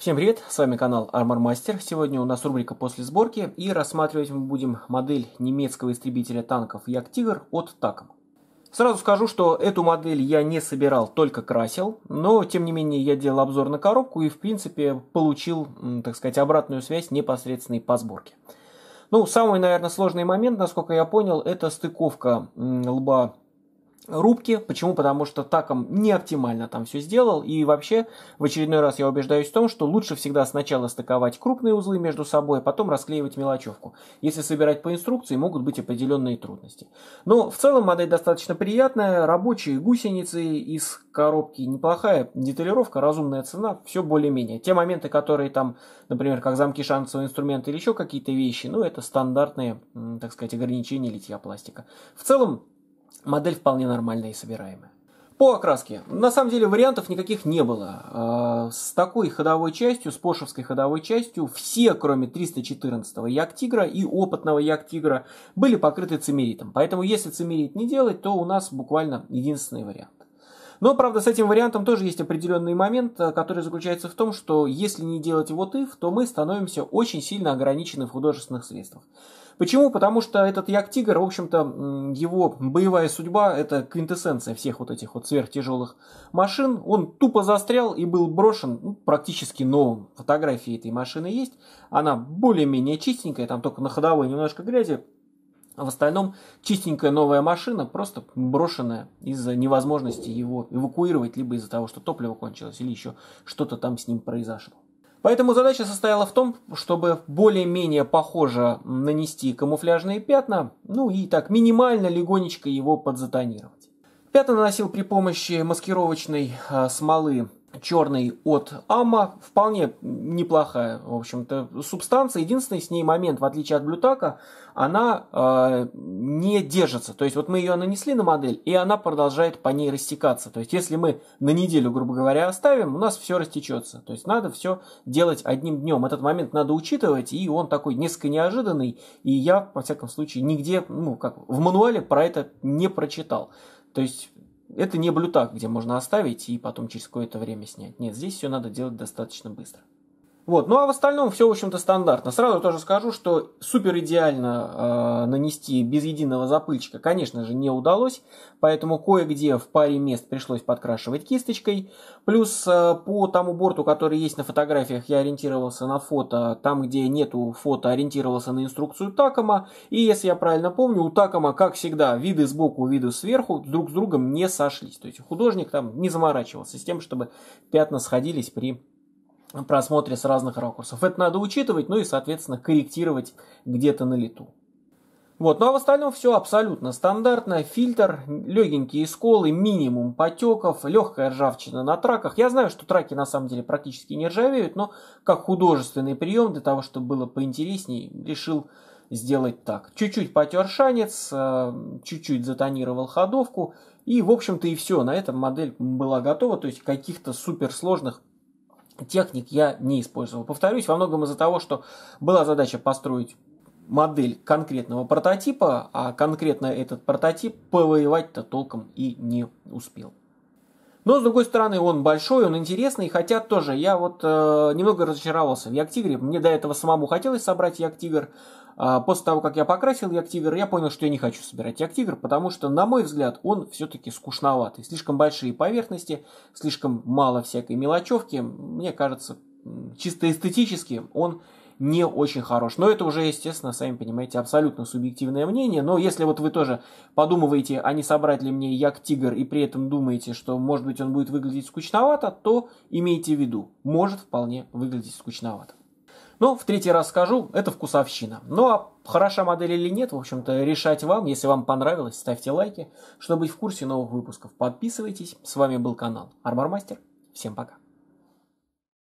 Всем привет, с вами канал Armor Master. Сегодня у нас рубрика «После сборки» и рассматривать мы будем модель немецкого истребителя танков Як Тигр от ТАКом. Сразу скажу, что эту модель я не собирал, только красил, но тем не менее я делал обзор на коробку и в принципе получил, так сказать, обратную связь непосредственной по сборке. Ну, самый, наверное, сложный момент, насколько я понял, это стыковка лба рубки. Почему? Потому что Таком не оптимально там все сделал. И вообще, в очередной раз я убеждаюсь в том, что лучше всегда сначала стыковать крупные узлы между собой, а потом расклеивать мелочевку. Если собирать по инструкции, могут быть определенные трудности. Но в целом модель достаточно приятная. Рабочие гусеницы из коробки неплохая, деталировка, разумная цена, все более-менее. Те моменты, которые там, например, как замки шансового инструмента или еще какие-то вещи, ну это стандартные, так сказать, ограничения литья пластика. В целом, Модель вполне нормальная и собираемая. По окраске. На самом деле вариантов никаких не было. А, с такой ходовой частью, с пошевской ходовой частью, все, кроме 314-го Як-Тигра и опытного Як-Тигра, были покрыты цемеритом Поэтому, если цемерит не делать, то у нас буквально единственный вариант. Но, правда, с этим вариантом тоже есть определенный момент, э, который заключается в том, что если не делать вот if, то мы становимся очень сильно ограничены в художественных средствах. Почему? Потому что этот Як-Тигр, в общем-то, его боевая судьба – это квинтэссенция всех вот этих вот сверхтяжелых машин. Он тупо застрял и был брошен ну, практически новым. Фотографии этой машины есть. Она более-менее чистенькая, там только на ходовой немножко грязи. А в остальном чистенькая новая машина, просто брошенная из-за невозможности его эвакуировать, либо из-за того, что топливо кончилось, или еще что-то там с ним произошло. Поэтому задача состояла в том, чтобы более-менее похоже нанести камуфляжные пятна, ну и так минимально легонечко его подзатонировать. Пятна наносил при помощи маскировочной а, смолы черный от Ама вполне неплохая, в общем-то, субстанция. Единственный с ней момент, в отличие от Блютака, она э, не держится. То есть вот мы ее нанесли на модель, и она продолжает по ней растекаться. То есть если мы на неделю, грубо говоря, оставим, у нас все растечется. То есть надо все делать одним днем. Этот момент надо учитывать, и он такой несколько неожиданный. И я, во всяком случае, нигде, ну, как в мануале про это не прочитал. То есть это не блютак, где можно оставить и потом через какое-то время снять. Нет, здесь все надо делать достаточно быстро. Вот. Ну а в остальном все, в общем-то, стандартно. Сразу тоже скажу, что супер идеально э, нанести без единого запыльчика, конечно же, не удалось. Поэтому кое-где в паре мест пришлось подкрашивать кисточкой. Плюс э, по тому борту, который есть на фотографиях, я ориентировался на фото. Там, где нету фото, ориентировался на инструкцию Такома. И если я правильно помню, у Такома, как всегда, виды сбоку, виды сверху друг с другом не сошлись. То есть художник там не заморачивался с тем, чтобы пятна сходились при просмотре с разных ракурсов. Это надо учитывать, ну и, соответственно, корректировать где-то на лету. Вот, ну а в остальном все абсолютно стандартно. Фильтр, легенькие сколы, минимум потеков, легкая ржавчина на траках. Я знаю, что траки на самом деле практически не ржавеют, но как художественный прием для того, чтобы было поинтереснее, решил сделать так. Чуть-чуть потер шанец, э, чуть-чуть затонировал ходовку. И, в общем-то, и все. На этом модель была готова. То есть каких-то суперсложных техник я не использовал. Повторюсь, во многом из-за того, что была задача построить модель конкретного прототипа, а конкретно этот прототип повоевать-то толком и не успел. Но, с другой стороны, он большой, он интересный, хотя тоже я вот э, немного разочаровался в яктигре. Мне до этого самому хотелось собрать Як-Тигр. А, после того, как я покрасил як я понял, что я не хочу собирать як потому что, на мой взгляд, он все-таки скучноватый. Слишком большие поверхности, слишком мало всякой мелочевки. Мне кажется, чисто эстетически он не очень хорош. Но это уже, естественно, сами понимаете, абсолютно субъективное мнение. Но если вот вы тоже подумываете, а не собрать ли мне як-тигр, и при этом думаете, что, может быть, он будет выглядеть скучновато, то имейте в виду, может вполне выглядеть скучновато. Но ну, в третий раз скажу, это вкусовщина. Ну а хороша модель или нет, в общем-то, решать вам. Если вам понравилось, ставьте лайки. Чтобы быть в курсе новых выпусков, подписывайтесь. С вами был канал Армормастер. Всем пока.